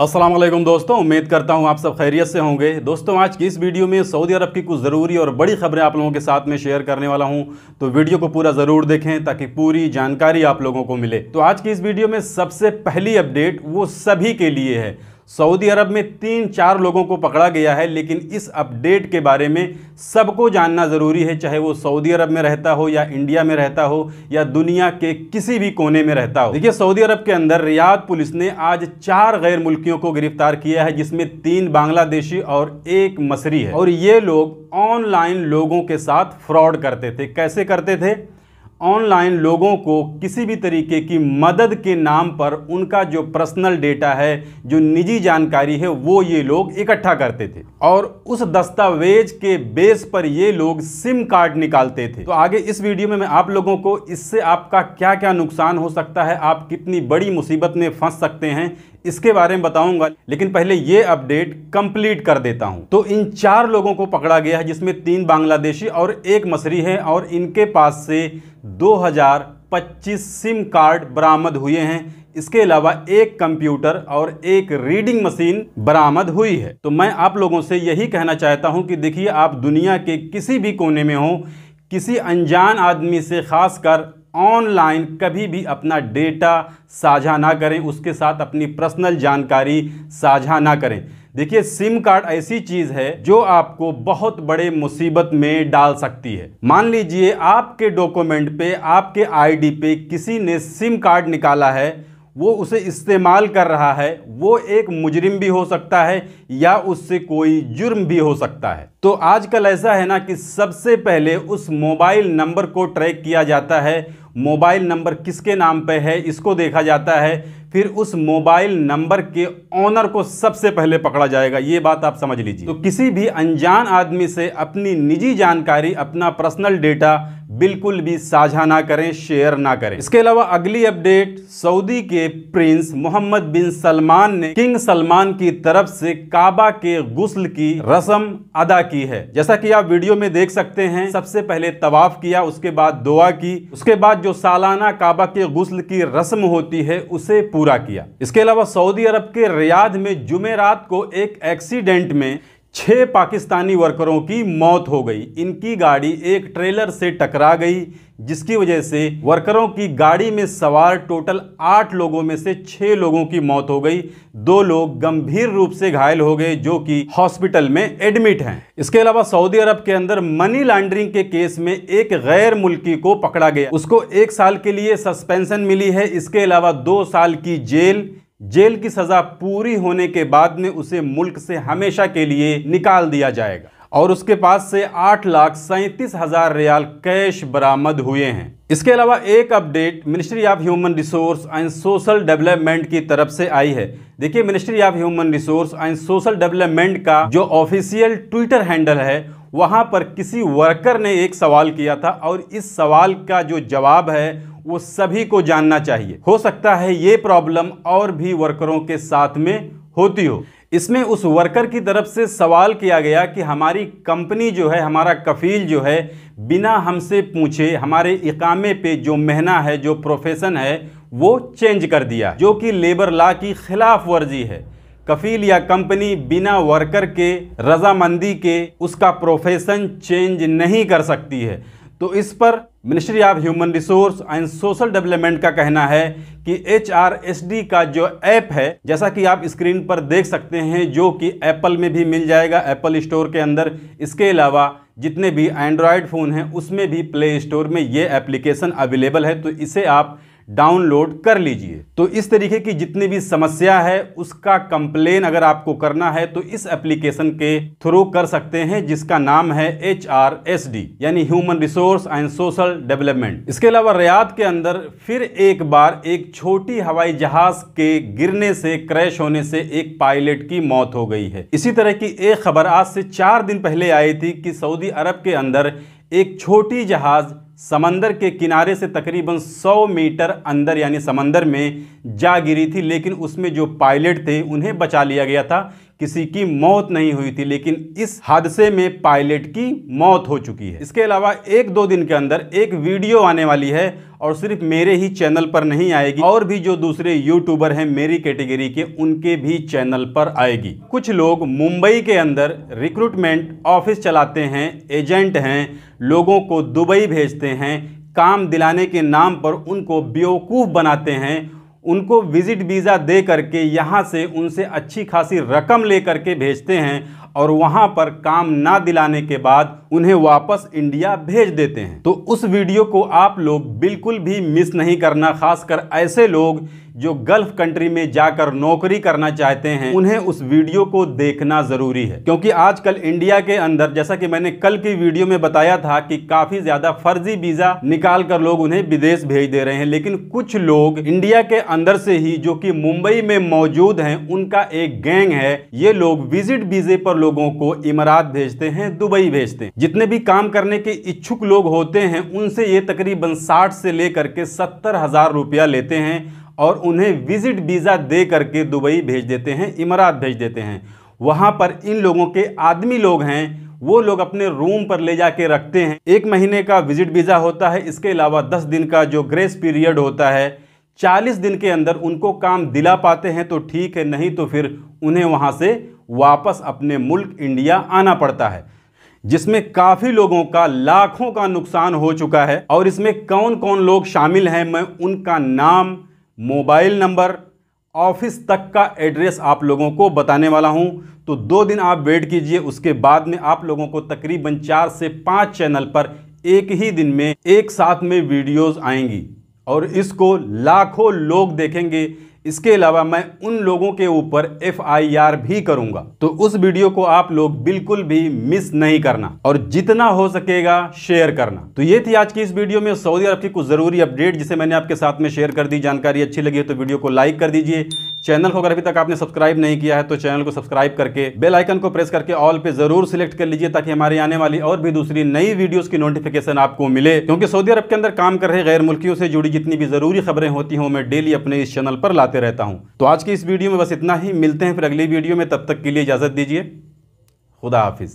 असलम दोस्तों उम्मीद करता हूँ आप सब खैरियत से होंगे दोस्तों आज की इस वीडियो में सऊदी अरब की कुछ ज़रूरी और बड़ी खबरें आप लोगों के साथ में शेयर करने वाला हूँ तो वीडियो को पूरा ज़रूर देखें ताकि पूरी जानकारी आप लोगों को मिले तो आज की इस वीडियो में सबसे पहली अपडेट वो सभी के लिए है सऊदी अरब में तीन चार लोगों को पकड़ा गया है लेकिन इस अपडेट के बारे में सबको जानना ज़रूरी है चाहे वो सऊदी अरब में रहता हो या इंडिया में रहता हो या दुनिया के किसी भी कोने में रहता हो देखिए सऊदी अरब के अंदर रियाद पुलिस ने आज चार गैर मुल्कियों को गिरफ्तार किया है जिसमें तीन बांग्लादेशी और एक मसरी है और ये लोग ऑनलाइन लोगों के साथ फ्रॉड करते थे कैसे करते थे ऑनलाइन लोगों को किसी भी तरीके की मदद के नाम पर उनका जो पर्सनल डेटा है जो निजी जानकारी है वो ये लोग इकट्ठा करते थे और उस दस्तावेज के बेस पर ये लोग सिम कार्ड निकालते थे तो आगे इस वीडियो में मैं आप लोगों को इससे आपका क्या क्या नुकसान हो सकता है आप कितनी बड़ी मुसीबत में फंस सकते हैं इसके बारे में बताऊंगा लेकिन पहले ये अपडेट कंप्लीट कर देता हूं तो इन चार लोगों को पकड़ा गया है जिसमें तीन बांग्लादेशी और एक मसरी है और इनके पास से 2025 सिम कार्ड बरामद हुए हैं इसके अलावा एक कंप्यूटर और एक रीडिंग मशीन बरामद हुई है तो मैं आप लोगों से यही कहना चाहता हूं कि देखिए आप दुनिया के किसी भी कोने में हो किसी अनजान आदमी से खासकर ऑनलाइन कभी भी अपना डेटा साझा ना करें उसके साथ अपनी पर्सनल जानकारी साझा ना करें देखिए सिम कार्ड ऐसी चीज़ है जो आपको बहुत बड़े मुसीबत में डाल सकती है मान लीजिए आपके डॉक्यूमेंट पे आपके आईडी पे किसी ने सिम कार्ड निकाला है वो उसे इस्तेमाल कर रहा है वो एक मुजरिम भी हो सकता है या उससे कोई जुर्म भी हो सकता है तो आजकल ऐसा है ना कि सबसे पहले उस मोबाइल नंबर को ट्रैक किया जाता है मोबाइल नंबर किसके नाम पे है इसको देखा जाता है फिर उस मोबाइल नंबर के ऑनर को सबसे पहले पकड़ा जाएगा ये बात आप समझ लीजिए तो किसी भी अनजान आदमी से अपनी निजी जानकारी अपना पर्सनल डेटा बिल्कुल भी साझा ना करें शेयर ना करें इसके अलावा अगली अपडेट सऊदी के प्रिंस मोहम्मद बिन सलमान ने किंग सलमान की तरफ से काबा के गुस्ल की रस्म अदा की की है जैसा कि आप वीडियो में देख सकते हैं सबसे पहले तवाफ किया उसके बाद दुआ की उसके बाद जो सालाना काबा के गुस्ल की रस्म होती है उसे पूरा किया इसके अलावा सऊदी अरब के रियाद में जुमेरात को एक एक्सीडेंट में छः पाकिस्तानी वर्करों की मौत हो गई इनकी गाड़ी एक ट्रेलर से टकरा गई जिसकी वजह से वर्करों की गाड़ी में सवार टोटल आठ लोगों में से छः लोगों की मौत हो गई दो लोग गंभीर रूप से घायल हो गए जो कि हॉस्पिटल में एडमिट हैं इसके अलावा सऊदी अरब के अंदर मनी लॉन्ड्रिंग के केस में एक गैर मुल्की को पकड़ा गया उसको एक साल के लिए सस्पेंशन मिली है इसके अलावा दो साल की जेल जेल की सज़ा पूरी होने के बाद में उसे मुल्क से हमेशा के लिए निकाल दिया जाएगा और उसके पास से आठ लाख सैंतीस हज़ार रियाल कैश बरामद हुए हैं इसके अलावा एक update ministry of human resource and social development की तरफ से आई है देखिए ministry of human resource and social development का जो ऑफिशियल ट्विटर हैंडल है वहां पर किसी वर्कर ने एक सवाल किया था और इस सवाल का जो जवाब है वो सभी को जानना चाहिए हो सकता है ये प्रॉब्लम और भी वर्करों के साथ में होती हो इसमें उस वर्कर की तरफ से सवाल किया गया कि हमारी कंपनी जो है हमारा कफ़ील जो है बिना हमसे पूछे हमारे इकामे पे जो महना है जो प्रोफेशन है वो चेंज कर दिया जो कि लेबर लॉ की खिलाफ वर्जी है कफील या कंपनी बिना वर्कर के रजामंदी के उसका प्रोफेशन चेंज नहीं कर सकती है तो इस पर ministry of human resource and social development का कहना है कि एच आर एस डी का जो ऐप है जैसा कि आप स्क्रीन पर देख सकते हैं जो कि एप्पल में भी मिल जाएगा एप्पल स्टोर के अंदर इसके अलावा जितने भी एंड्रॉयड फ़ोन हैं उसमें भी प्ले स्टोर में ये एप्लीकेशन अवेलेबल है तो इसे आप डाउनलोड कर लीजिए तो इस तरीके की जितनी भी समस्या है उसका कंप्लेन अगर आपको करना है तो इस एप्लीकेशन के थ्रू कर सकते हैं जिसका नाम है एच आर एस डी यानी human resource and social development इसके अलावा रियाद के अंदर फिर एक बार एक छोटी हवाई जहाज के गिरने से क्रैश होने से एक पायलट की मौत हो गई है इसी तरह की एक खबर आज से चार दिन पहले आई थी कि सऊदी अरब के अंदर एक छोटी जहाज़ समंदर के किनारे से तकरीबन 100 मीटर अंदर यानी समंदर में जा गिरी थी लेकिन उसमें जो पायलट थे उन्हें बचा लिया गया था किसी की मौत नहीं हुई थी लेकिन इस हादसे में पायलट की मौत हो चुकी है इसके अलावा एक दो दिन के अंदर एक वीडियो आने वाली है और सिर्फ मेरे ही चैनल पर नहीं आएगी और भी जो दूसरे यूट्यूबर हैं मेरी कैटेगरी के उनके भी चैनल पर आएगी कुछ लोग मुंबई के अंदर रिक्रूटमेंट ऑफिस चलाते हैं एजेंट हैं लोगों को दुबई भेजते हैं काम दिलाने के नाम पर उनको बेवकूफ़ बनाते हैं उनको विज़िट वीज़ा दे करके यहाँ से उनसे अच्छी खासी रकम ले करके भेजते हैं और वहाँ पर काम ना दिलाने के बाद उन्हें वापस इंडिया भेज देते हैं तो उस वीडियो को आप लोग बिल्कुल भी मिस नहीं करना खासकर ऐसे लोग जो गल्फ कंट्री में जाकर नौकरी करना चाहते हैं उन्हें उस वीडियो को देखना ज़रूरी है क्योंकि आजकल इंडिया के अंदर जैसा कि मैंने कल की वीडियो में बताया था कि काफ़ी ज़्यादा फर्जी वीज़ा निकाल कर लोग उन्हें विदेश भेज दे रहे हैं लेकिन कुछ लोग इंडिया के अंदर से ही जो कि मुंबई में मौजूद हैं उनका एक गैंग है ये लोग विजिट वीज़े पर लोग लोगों को इमारात भेजते हैं दुबई भेजते हैं जितने भी काम करने के इच्छुक लोग होते हैं उनसे ये तकरीबन साठ से लेकर के सत्तर हज़ार रुपया लेते हैं और उन्हें विजिट वीज़ा दे करके दुबई भेज देते हैं इमारात भेज देते हैं वहां पर इन लोगों के आदमी लोग हैं वो लोग अपने रूम पर ले जाके रखते हैं एक महीने का विजिट वीज़ा होता है इसके अलावा दस दिन का जो ग्रेस पीरियड होता है चालीस दिन के अंदर उनको काम दिला पाते हैं तो ठीक है नहीं तो फिर उन्हें वहाँ से वापस अपने मुल्क इंडिया आना पड़ता है जिसमें काफ़ी लोगों का लाखों का नुकसान हो चुका है और इसमें कौन कौन लोग शामिल हैं मैं उनका नाम मोबाइल नंबर ऑफिस तक का एड्रेस आप लोगों को बताने वाला हूं तो दो दिन आप वेट कीजिए उसके बाद में आप लोगों को तकरीबन चार से पाँच चैनल पर एक ही दिन में एक साथ में वीडियोस आएंगी और इसको लाखों लोग देखेंगे इसके अलावा मैं उन लोगों के ऊपर एफआईआर भी करूंगा तो उस वीडियो को आप लोग बिल्कुल भी मिस नहीं करना और जितना हो सकेगा शेयर करना तो ये थी आज की इस वीडियो में सऊदी अरब की कुछ ज़रूरी अपडेट जिसे मैंने आपके साथ में शेयर कर दी जानकारी अच्छी लगी है तो वीडियो को लाइक कर दीजिए चैनल को अगर अभी तक आपने सब्सक्राइब नहीं किया है तो चैनल को सब्सक्राइब करके बेल आइकन को प्रेस करके ऑल पे जरूर सिलेक्ट कर लीजिए ताकि हमारी आने वाली और भी दूसरी नई वीडियोस की नोटिफिकेशन आपको मिले क्योंकि सऊदी अरब के अंदर काम कर रहे गैर मुल्कियों से जुड़ी जितनी भी जरूरी खबरें होती हैं मैं डेली अपने इस चैनल पर लाते रहता हूँ तो आज की इस वीडियो में बस इतना ही मिलते हैं फिर अगली वीडियो में तब तक के लिए इजाजत दीजिए खुदा हाफिज़